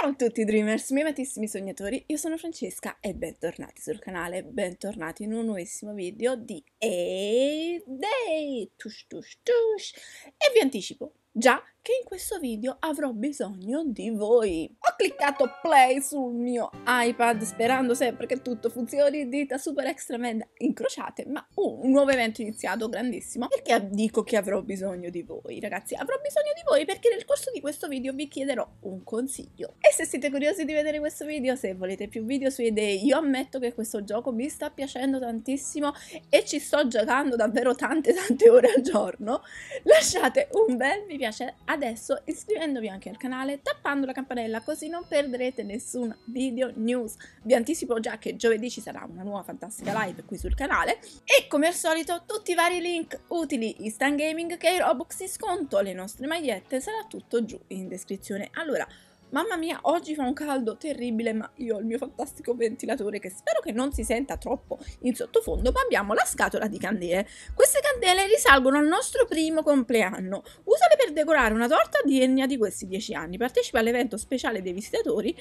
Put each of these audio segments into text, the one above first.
Ciao a tutti Dreamers, miei amatissimi sognatori, io sono Francesca e bentornati sul canale, bentornati in un nuovissimo video di A Day, tush tush tush, e vi anticipo già perché in questo video avrò bisogno di voi. Ho cliccato play sul mio iPad sperando sempre che tutto funzioni, dita super extra mega incrociate, ma uh, un nuovo evento iniziato grandissimo. Perché dico che avrò bisogno di voi, ragazzi? Avrò bisogno di voi perché nel corso di questo video vi chiederò un consiglio. E se siete curiosi di vedere questo video, se volete più video su idee, io ammetto che questo gioco mi sta piacendo tantissimo e ci sto giocando davvero tante tante ore al giorno, lasciate un bel mi piace a adesso iscrivendovi anche al canale, tappando la campanella così non perderete nessun video news. Vi anticipo già che giovedì ci sarà una nuova fantastica live qui sul canale e come al solito tutti i vari link utili Instant Gaming che i Robux in sconto, le nostre magliette, sarà tutto giù in descrizione. Allora, Mamma mia, oggi fa un caldo terribile, ma io ho il mio fantastico ventilatore che spero che non si senta troppo in sottofondo, ma abbiamo la scatola di candele. Queste candele risalgono al nostro primo compleanno. Usa per decorare una torta di Ennea di questi dieci anni. Partecipa all'evento speciale dei visitatori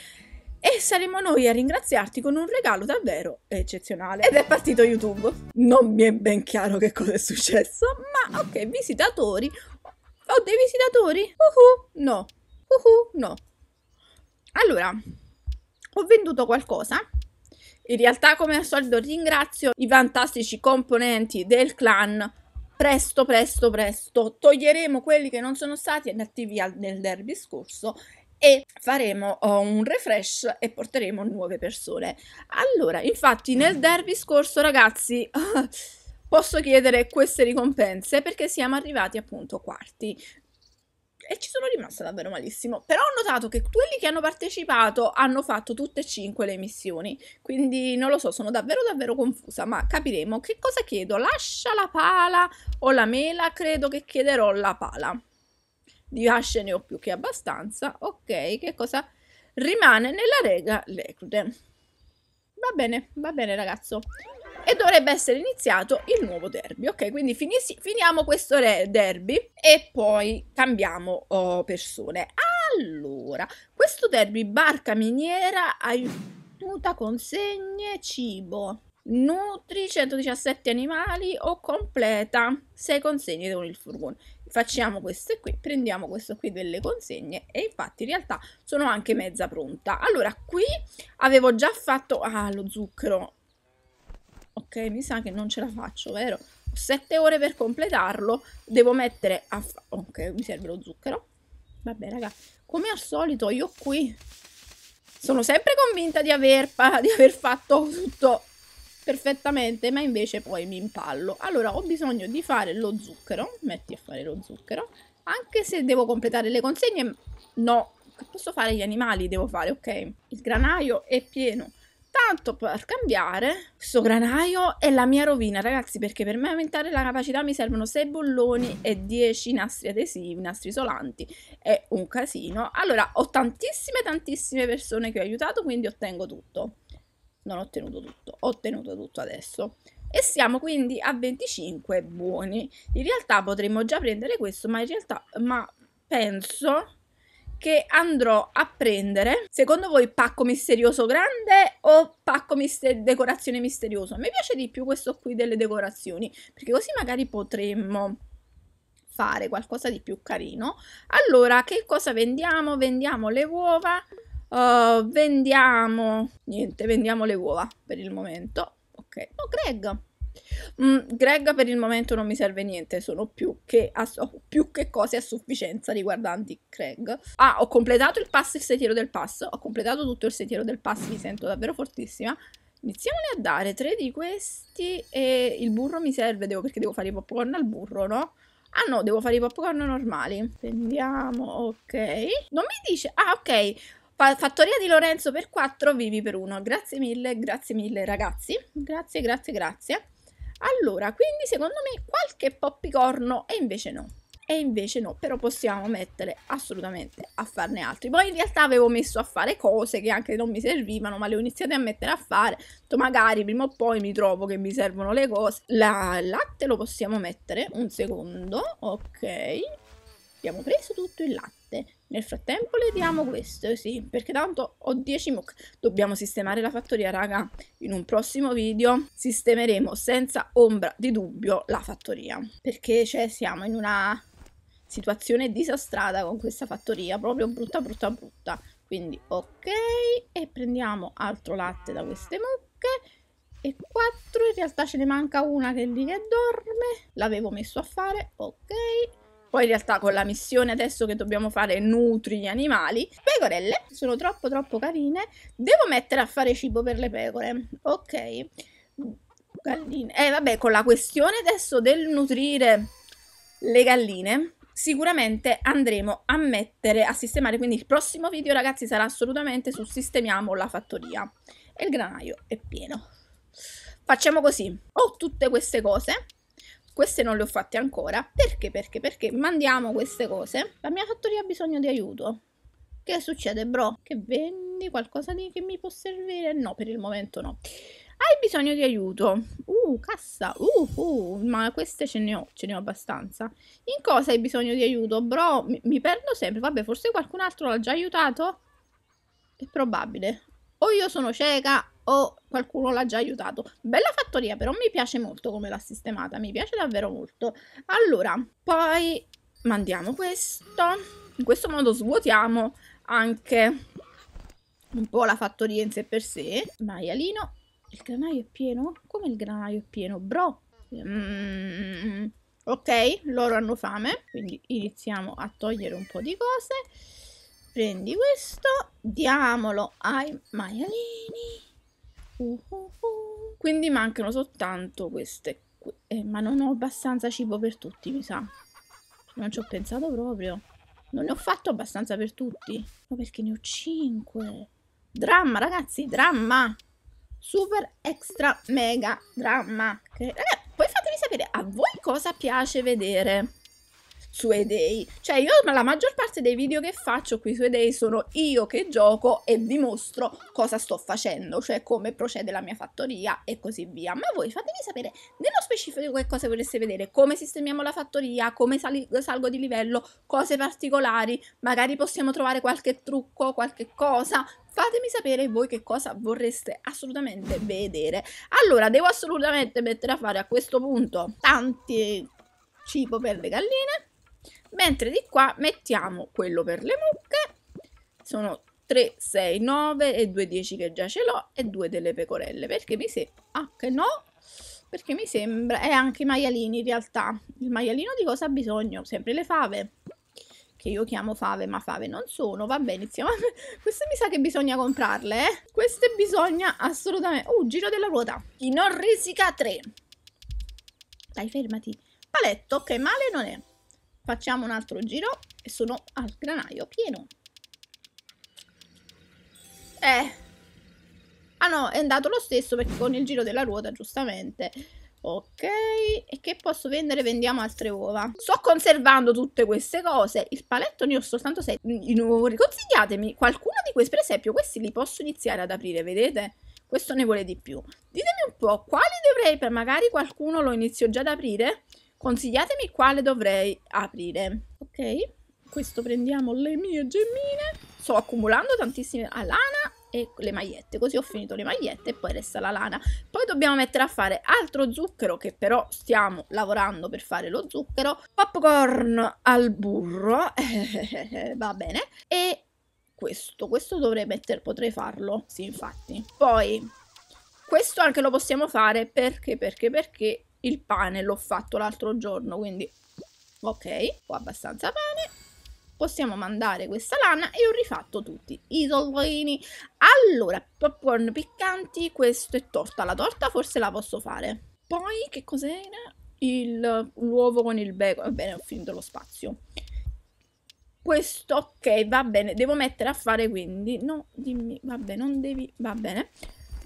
e saremo noi a ringraziarti con un regalo davvero eccezionale. Ed è partito YouTube. Non mi è ben chiaro che cosa è successo, ma ok, visitatori. Ho oh, dei visitatori? Uhu, no. Uhu, no. Allora, ho venduto qualcosa. In realtà, come al solito, ringrazio i fantastici componenti del clan presto, presto, presto toglieremo quelli che non sono stati attivi al, nel derby scorso e faremo eh, un refresh e porteremo nuove persone. Allora, infatti nel derby scorso, ragazzi, posso chiedere queste ricompense perché siamo arrivati appunto quarti e ci sono rimasta davvero malissimo. Però ho notato che quelli che hanno partecipato hanno fatto tutte e cinque le missioni, quindi non lo so, sono davvero davvero confusa, ma capiremo che cosa chiedo, lascia la pala o la mela, credo che chiederò la pala. Di asce ne ho più che abbastanza, ok, che cosa rimane nella rega lecrude. Va bene, va bene ragazzo e dovrebbe essere iniziato il nuovo derby. Ok, quindi finissi, finiamo questo derby e poi cambiamo oh, persone. Allora, questo derby barca miniera aiuta consegne cibo. Nutri 117 animali o completa 6 consegne con il furgone facciamo queste qui, prendiamo questo qui delle consegne e infatti in realtà sono anche mezza pronta. Allora qui avevo già fatto, ah lo zucchero, ok mi sa che non ce la faccio vero ho 7 ore per completarlo devo mettere a fa- ok mi serve lo zucchero vabbè raga come al solito io qui sono sempre convinta di aver, di aver fatto tutto perfettamente ma invece poi mi impallo allora ho bisogno di fare lo zucchero metti a fare lo zucchero anche se devo completare le consegne no posso fare gli animali devo fare ok il granaio è pieno Tanto per cambiare, questo granaio è la mia rovina, ragazzi, perché per me aumentare la capacità mi servono 6 bolloni e 10 nastri adesivi, nastri isolanti. È un casino. Allora, ho tantissime, tantissime persone che ho aiutato, quindi ottengo tutto. Non ho ottenuto tutto, ho ottenuto tutto adesso e siamo quindi a 25 buoni in realtà potremmo già prendere questo ma in realtà ma penso che andrò a prendere. Secondo voi pacco misterioso grande o pacco mister- decorazione misterioso? Mi piace di più questo qui delle decorazioni, perché così magari potremmo fare qualcosa di più carino. Allora, che cosa vendiamo? Vendiamo le uova. Uh, vendiamo niente, vendiamo le uova per il momento. Ok, Oh, Greg, Mm, Greg per il momento non mi serve niente, sono più che, ass- più che cose a sufficienza riguardanti Craig. Ah, ho completato il pass il sentiero del pass, ho completato tutto il sentiero del pass, mi sento davvero fortissima. Iniziamone a dare tre di questi e il burro mi serve, devo, perché devo fare i popcorn al burro, no? Ah no, devo fare i popcorn normali. Prendiamo, ok. Non mi dice... Ah, ok. Fattoria di Lorenzo per 4, vivi per 1. Grazie mille, grazie mille ragazzi. Grazie, grazie, grazie. Allora, quindi secondo me qualche poppicorno e invece no. E invece no, però possiamo mettere assolutamente a farne altri. Poi in realtà avevo messo a fare cose che anche non mi servivano, ma le ho iniziate a mettere a fare. Detto, magari prima o poi mi trovo che mi servono le cose. La latte lo possiamo mettere, un secondo, ok. Abbiamo preso tutto il latte nel frattempo le diamo questo, sì, perché tanto ho 10 muc. Dobbiamo sistemare la fattoria, raga. In un prossimo video sistemeremo senza ombra di dubbio la fattoria. Perché, cioè, siamo in una situazione disastrata con questa fattoria, proprio brutta, brutta, brutta. Quindi, ok, e prendiamo altro latte da queste mucche. E 4, in realtà ce ne manca una che è lì che dorme. L'avevo messo a fare, ok. Poi in realtà con la missione adesso che dobbiamo fare nutri gli animali. Pecorelle, sono troppo troppo carine. Devo mettere a fare cibo per le pecore. Ok. Galline. Eh vabbè, con la questione adesso del nutrire le galline, sicuramente andremo a mettere, a sistemare. Quindi il prossimo video ragazzi sarà assolutamente su sistemiamo la fattoria. E il granaio è pieno. Facciamo così. Ho tutte queste cose queste non le ho fatte ancora. Perché? Perché? Perché mandiamo queste cose. La mia fattoria ha bisogno di aiuto. Che succede, bro? Che vendi qualcosa di che mi può servire? No, per il momento no. Hai bisogno di aiuto? Uh, cassa. Uh, uh, ma queste ce ne ho, ce ne ho abbastanza. In cosa hai bisogno di aiuto, bro? Mi, mi perdo sempre. Vabbè, forse qualcun altro l'ha già aiutato? È probabile. O io sono cieca o qualcuno l'ha già aiutato. Bella fattoria, però mi piace molto come l'ha sistemata, mi piace davvero molto. Allora, poi mandiamo questo, in questo modo svuotiamo anche un po' la fattoria in sé per sé. Maialino, il granaio è pieno? Come il granaio è pieno? Bro! Mm, ok, loro hanno fame, quindi iniziamo a togliere un po' di cose. Prendi questo, diamolo ai maialini. Quindi mancano soltanto queste qui. Eh, ma non ho abbastanza cibo per tutti, mi sa. Non ci ho pensato proprio. Non ne ho fatto abbastanza per tutti. Ma perché ne ho 5? Dramma, ragazzi, dramma. Super extra mega dramma. Che, ragazzi, poi fatemi sapere a voi cosa piace vedere sue dei. Cioè, io la maggior parte dei video che faccio qui sue dei sono io che gioco e vi mostro cosa sto facendo, cioè come procede la mia fattoria e così via. Ma voi fatemi sapere nello specifico che cosa voleste vedere, come sistemiamo la fattoria, come sali- salgo di livello, cose particolari, magari possiamo trovare qualche trucco, qualche cosa fatemi sapere voi che cosa vorreste assolutamente vedere. Allora, devo assolutamente mettere a fare a questo punto tanti cibo per le galline mentre di qua mettiamo quello per le mucche sono 3, 6, 9 e 2, 10 che già ce l'ho e 2 delle pecorelle perché mi sembra ah che no perché mi sembra e anche i maialini in realtà il maialino di cosa ha bisogno? sempre le fave che io chiamo fave ma fave non sono vabbè iniziamo queste mi sa che bisogna comprarle eh? queste bisogna assolutamente uh giro della ruota in orrisica 3 dai fermati paletto che male non è facciamo un altro giro e sono al granaio pieno eh ah no è andato lo stesso perché con il giro della ruota giustamente ok e che posso vendere vendiamo altre uova sto conservando tutte queste cose il paletto ne ho soltanto 6 consigliatemi qualcuno di questi per esempio questi li posso iniziare ad aprire vedete questo ne vuole di più ditemi un po' quali dovrei per magari qualcuno lo inizio già ad aprire Consigliatemi quale dovrei aprire. Ok, questo prendiamo le mie gemmine. Sto accumulando tantissime ah, lana e le magliette. Così ho finito le magliette e poi resta la lana. Poi dobbiamo mettere a fare altro zucchero che però stiamo lavorando per fare lo zucchero. Popcorn al burro. Va bene. E questo, questo dovrei mettere, potrei farlo. Sì, infatti. Poi questo anche lo possiamo fare perché, perché, perché il pane l'ho fatto l'altro giorno, quindi ok, ho abbastanza pane. Possiamo mandare questa lana e ho rifatto tutti i soldini. Allora, popcorn piccanti, questo è torta. La torta forse la posso fare. Poi, che cos'era? l'uovo con il bacon. Va bene, ho finito lo spazio. Questo, ok, va bene. Devo mettere a fare quindi. No, dimmi, va bene, non devi, va bene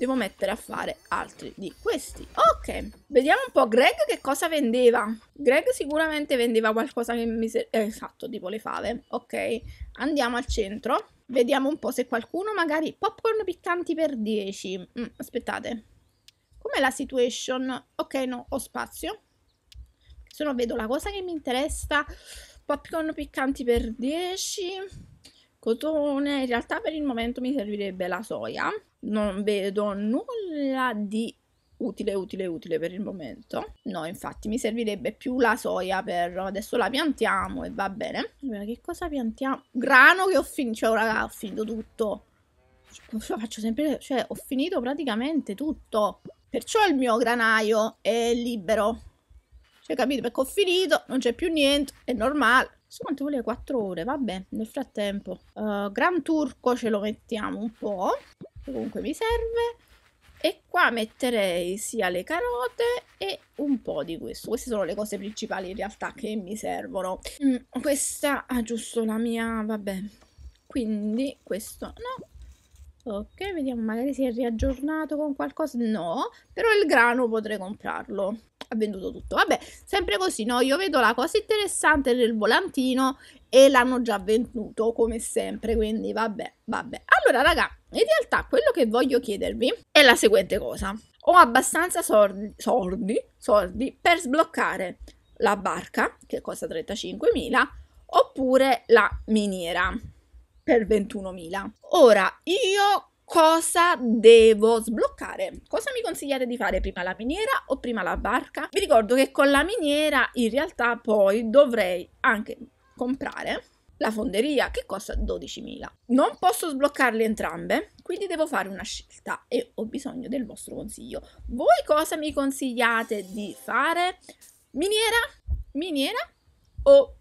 devo mettere a fare altri di questi. Ok, vediamo un po' Greg che cosa vendeva. Greg sicuramente vendeva qualcosa che mi... Eh, esatto, tipo le fave. Ok, andiamo al centro. Vediamo un po' se qualcuno magari... Popcorn piccanti per 10. Mm, aspettate. Com'è la situation? Ok, no, ho spazio. Se no vedo la cosa che mi interessa. Popcorn piccanti per 10 cotone in realtà per il momento mi servirebbe la soia non vedo nulla di utile, utile, utile per il momento. No, infatti mi servirebbe più la soia per... Adesso la piantiamo e va bene. che cosa piantiamo? Grano che ho finito, cioè raga, ho finito tutto. Cioè, faccio sempre... Cioè, ho finito praticamente tutto. Perciò il mio granaio è libero. Cioè, capito? Perché ho finito, non c'è più niente, è normale. Su quanto vuole 4 ore, vabbè, nel frattempo. Uh, Gran Turco ce lo mettiamo un po' comunque mi serve e qua metterei sia le carote e un po' di questo. Queste sono le cose principali in realtà che mi servono. Mm, questa, ha ah, giusto, la mia, vabbè. Quindi questo no, Ok, vediamo magari si è riaggiornato con qualcosa. No, però il grano potrei comprarlo. Ha venduto tutto. Vabbè, sempre così, no? Io vedo la cosa interessante del volantino e l'hanno già venduto, come sempre. Quindi, vabbè, vabbè. Allora, raga, in realtà quello che voglio chiedervi è la seguente cosa. Ho abbastanza sordi, sordi, sordi per sbloccare la barca, che costa 35.000, oppure la miniera per 21.000. Ora, io cosa devo sbloccare? Cosa mi consigliate di fare prima la miniera o prima la barca? Vi ricordo che con la miniera in realtà poi dovrei anche comprare la fonderia che costa 12.000. Non posso sbloccarle entrambe, quindi devo fare una scelta e ho bisogno del vostro consiglio. Voi cosa mi consigliate di fare? Miniera? Miniera o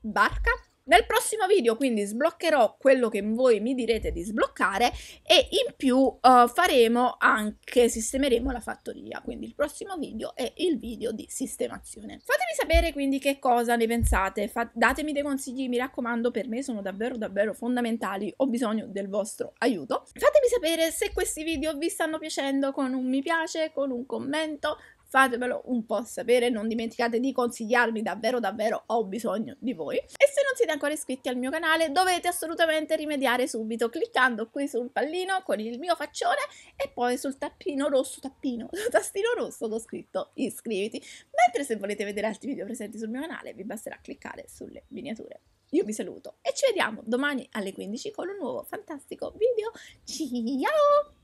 barca? Nel prossimo video quindi sbloccherò quello che voi mi direte di sbloccare e in più uh, faremo anche, sistemeremo la fattoria, quindi il prossimo video è il video di sistemazione. Fatemi sapere quindi che cosa ne pensate, Fa datemi dei consigli, mi raccomando, per me sono davvero davvero fondamentali, ho bisogno del vostro aiuto. Fatemi sapere se questi video vi stanno piacendo con un mi piace, con un commento, fatemelo un po' sapere, non dimenticate di consigliarmi davvero davvero ho bisogno di voi. E se non siete ancora iscritti al mio canale dovete assolutamente rimediare subito cliccando qui sul pallino con il mio faccione e poi sul tappino rosso, tappino, tastino rosso ho scritto iscriviti. Mentre se volete vedere altri video presenti sul mio canale vi basterà cliccare sulle miniature. Io vi saluto e ci vediamo domani alle 15 con un nuovo fantastico video. Ciao!